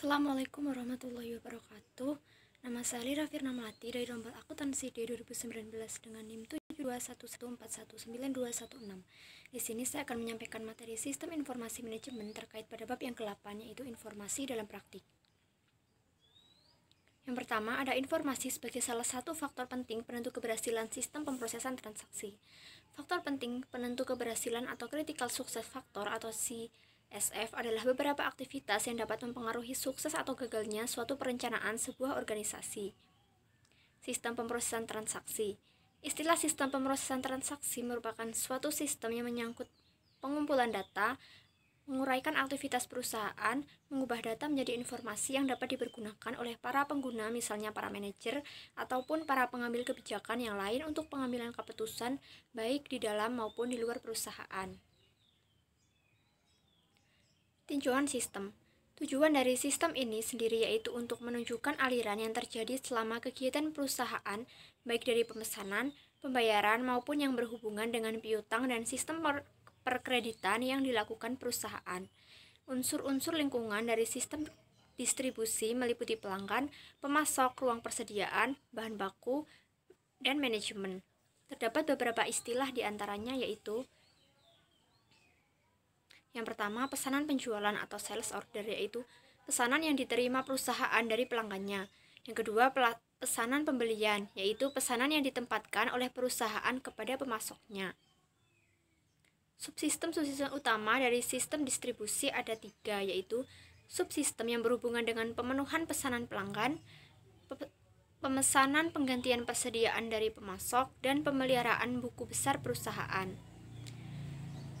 Assalamualaikum warahmatullahi wabarakatuh Nama saya Lira Melati dari nomor Akuntansi D 2019 dengan NIM 72114192116 Di sini saya akan menyampaikan materi sistem informasi manajemen terkait pada bab yang ke-8 yaitu informasi dalam praktik Yang pertama ada informasi sebagai salah satu faktor penting penentu keberhasilan sistem pemrosesan transaksi Faktor penting penentu keberhasilan atau critical success factor atau si SF adalah beberapa aktivitas yang dapat mempengaruhi sukses atau gagalnya suatu perencanaan sebuah organisasi. Sistem pemrosesan transaksi. Istilah sistem pemrosesan transaksi merupakan suatu sistem yang menyangkut pengumpulan data, menguraikan aktivitas perusahaan, mengubah data menjadi informasi yang dapat dipergunakan oleh para pengguna, misalnya para manajer ataupun para pengambil kebijakan yang lain untuk pengambilan keputusan baik di dalam maupun di luar perusahaan tinjauan sistem. Tujuan dari sistem ini sendiri yaitu untuk menunjukkan aliran yang terjadi selama kegiatan perusahaan, baik dari pemesanan, pembayaran, maupun yang berhubungan dengan piutang dan sistem per perkreditan yang dilakukan perusahaan. Unsur-unsur lingkungan dari sistem distribusi meliputi pelanggan, pemasok, ruang persediaan, bahan baku, dan manajemen. Terdapat beberapa istilah diantaranya yaitu yang pertama, pesanan penjualan atau sales order yaitu pesanan yang diterima perusahaan dari pelanggannya. Yang kedua, pesanan pembelian yaitu pesanan yang ditempatkan oleh perusahaan kepada pemasoknya. Subsistem-subsistem utama dari sistem distribusi ada tiga, yaitu subsistem yang berhubungan dengan pemenuhan pesanan pelanggan, pemesanan penggantian persediaan dari pemasok, dan pemeliharaan buku besar perusahaan.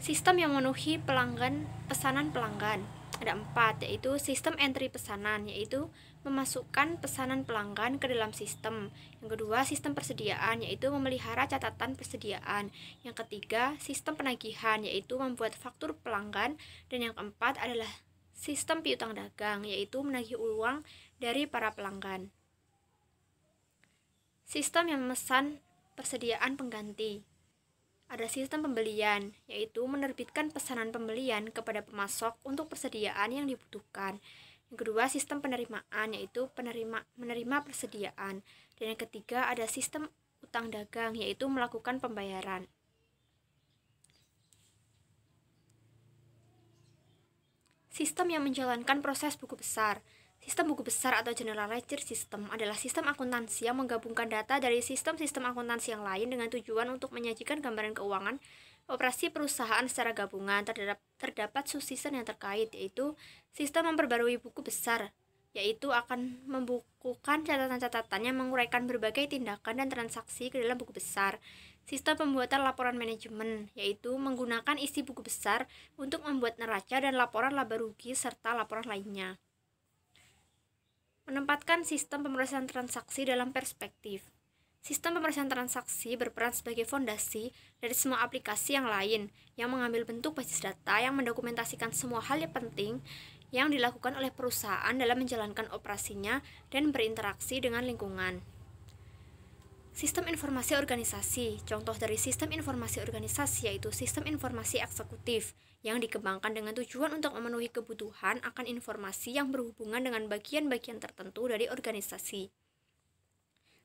Sistem yang memenuhi pelanggan pesanan pelanggan ada empat yaitu sistem entry pesanan yaitu memasukkan pesanan pelanggan ke dalam sistem yang kedua sistem persediaan yaitu memelihara catatan persediaan yang ketiga sistem penagihan yaitu membuat faktur pelanggan dan yang keempat adalah sistem piutang dagang yaitu menagih uang dari para pelanggan sistem yang memesan persediaan pengganti ada sistem pembelian, yaitu menerbitkan pesanan pembelian kepada pemasok untuk persediaan yang dibutuhkan. Yang kedua, sistem penerimaan, yaitu penerima menerima persediaan. Dan yang ketiga, ada sistem utang dagang, yaitu melakukan pembayaran. Sistem yang menjalankan proses buku besar – Sistem buku besar atau general ledger system adalah sistem akuntansi yang menggabungkan data dari sistem-sistem akuntansi yang lain dengan tujuan untuk menyajikan gambaran keuangan operasi perusahaan secara gabungan. Terdapat, terdapat subsistem yang terkait, yaitu sistem memperbarui buku besar, yaitu akan membukukan catatan-catatan yang menguraikan berbagai tindakan dan transaksi ke dalam buku besar. Sistem pembuatan laporan manajemen, yaitu menggunakan isi buku besar untuk membuat neraca dan laporan laba rugi serta laporan lainnya menempatkan sistem pemeriksaan transaksi dalam perspektif. Sistem pemeriksaan transaksi berperan sebagai fondasi dari semua aplikasi yang lain yang mengambil bentuk basis data yang mendokumentasikan semua hal yang penting yang dilakukan oleh perusahaan dalam menjalankan operasinya dan berinteraksi dengan lingkungan. Sistem informasi organisasi, contoh dari sistem informasi organisasi yaitu sistem informasi eksekutif yang dikembangkan dengan tujuan untuk memenuhi kebutuhan akan informasi yang berhubungan dengan bagian-bagian tertentu dari organisasi.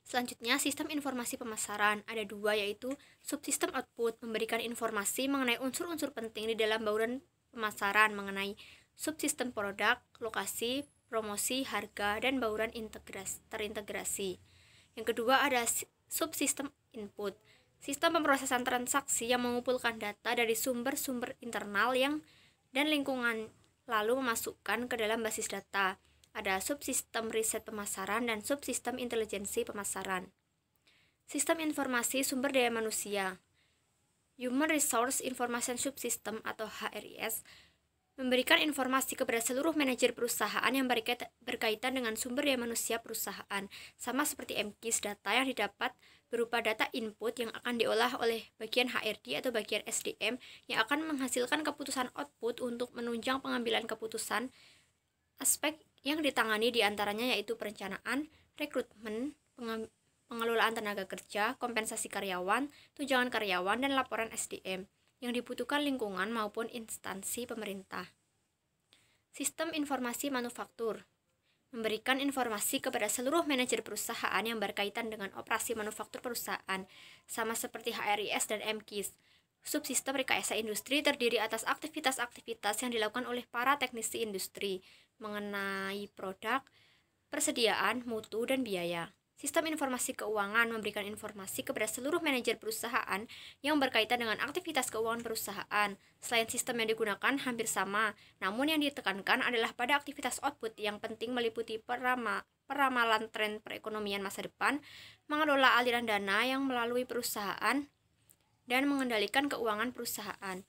Selanjutnya, sistem informasi pemasaran ada dua yaitu subsistem output memberikan informasi mengenai unsur-unsur penting di dalam bauran pemasaran mengenai subsistem produk, lokasi, promosi, harga, dan bauran terintegrasi. Yang kedua ada subsistem input. Sistem pemrosesan transaksi yang mengumpulkan data dari sumber-sumber internal yang dan lingkungan lalu memasukkan ke dalam basis data. Ada subsistem riset pemasaran dan subsistem intelijensi pemasaran. Sistem informasi sumber daya manusia. Human Resource Information Subsystem atau HRIS memberikan informasi kepada seluruh manajer perusahaan yang berkaitan dengan sumber daya manusia perusahaan, sama seperti MKIS data yang didapat berupa data input yang akan diolah oleh bagian HRD atau bagian SDM yang akan menghasilkan keputusan output untuk menunjang pengambilan keputusan aspek yang ditangani diantaranya yaitu perencanaan, rekrutmen, pengelolaan tenaga kerja, kompensasi karyawan, tunjangan karyawan, dan laporan SDM yang dibutuhkan lingkungan maupun instansi pemerintah. Sistem informasi manufaktur memberikan informasi kepada seluruh manajer perusahaan yang berkaitan dengan operasi manufaktur perusahaan, sama seperti HRIS dan MKIS. Subsistem rekayasa industri terdiri atas aktivitas-aktivitas yang dilakukan oleh para teknisi industri mengenai produk, persediaan, mutu, dan biaya. Sistem informasi keuangan memberikan informasi kepada seluruh manajer perusahaan yang berkaitan dengan aktivitas keuangan perusahaan. Selain sistem yang digunakan hampir sama, namun yang ditekankan adalah pada aktivitas output yang penting meliputi perama, peramalan tren perekonomian masa depan, mengelola aliran dana yang melalui perusahaan, dan mengendalikan keuangan perusahaan.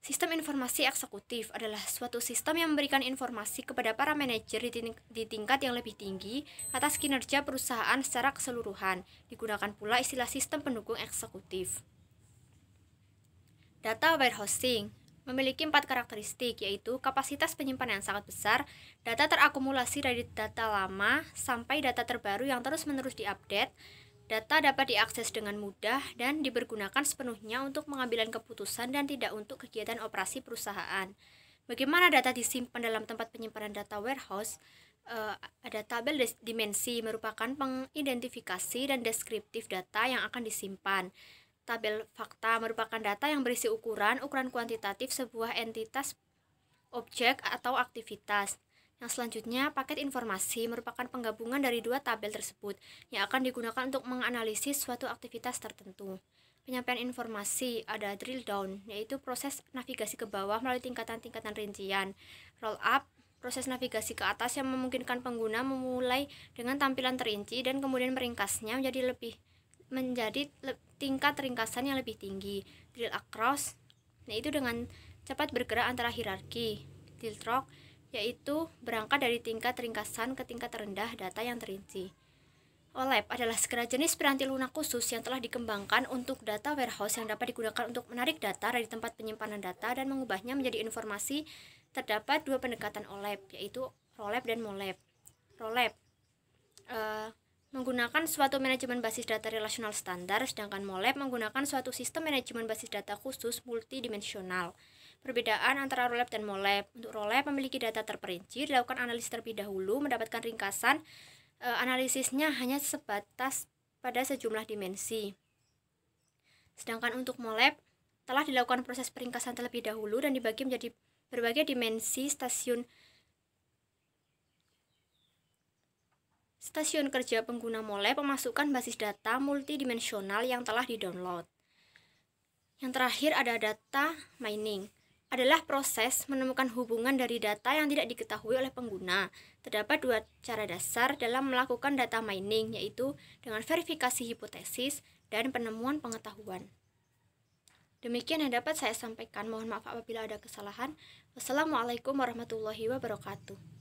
Sistem informasi eksekutif adalah suatu sistem yang memberikan informasi kepada para manajer di, tingkat yang lebih tinggi atas kinerja perusahaan secara keseluruhan. Digunakan pula istilah sistem pendukung eksekutif. Data warehousing memiliki empat karakteristik, yaitu kapasitas penyimpanan yang sangat besar, data terakumulasi dari data lama sampai data terbaru yang terus-menerus diupdate, Data dapat diakses dengan mudah dan dipergunakan sepenuhnya untuk mengambil keputusan dan tidak untuk kegiatan operasi perusahaan. Bagaimana data disimpan dalam tempat penyimpanan data warehouse? Uh, ada tabel dimensi merupakan pengidentifikasi dan deskriptif data yang akan disimpan. Tabel fakta merupakan data yang berisi ukuran, ukuran kuantitatif sebuah entitas, objek, atau aktivitas. Nah, selanjutnya paket informasi merupakan penggabungan dari dua tabel tersebut yang akan digunakan untuk menganalisis suatu aktivitas tertentu. Penyampaian informasi ada drill down, yaitu proses navigasi ke bawah melalui tingkatan-tingkatan rincian. Roll up, proses navigasi ke atas yang memungkinkan pengguna memulai dengan tampilan terinci dan kemudian meringkasnya menjadi lebih menjadi le tingkat ringkasan yang lebih tinggi. Drill across, yaitu nah, dengan cepat bergerak antara hierarki. Drill drop yaitu berangkat dari tingkat ringkasan ke tingkat terendah data yang terinci. OLAP adalah segera jenis peranti lunak khusus yang telah dikembangkan untuk data warehouse yang dapat digunakan untuk menarik data dari tempat penyimpanan data dan mengubahnya menjadi informasi. Terdapat dua pendekatan OLAP, yaitu ROLAP dan MOLAP. ROLAP uh, eh, menggunakan suatu manajemen basis data relasional standar, sedangkan MOLAP menggunakan suatu sistem manajemen basis data khusus multidimensional. Perbedaan antara rolep dan molep Untuk rolep memiliki data terperinci, dilakukan analisis terlebih dahulu, mendapatkan ringkasan e, analisisnya hanya sebatas pada sejumlah dimensi. Sedangkan untuk molep telah dilakukan proses peringkasan terlebih dahulu dan dibagi menjadi berbagai dimensi stasiun Stasiun kerja pengguna molep memasukkan basis data multidimensional yang telah didownload. Yang terakhir ada data mining adalah proses menemukan hubungan dari data yang tidak diketahui oleh pengguna. Terdapat dua cara dasar dalam melakukan data mining, yaitu dengan verifikasi hipotesis dan penemuan pengetahuan. Demikian yang dapat saya sampaikan. Mohon maaf apabila ada kesalahan. Wassalamualaikum warahmatullahi wabarakatuh.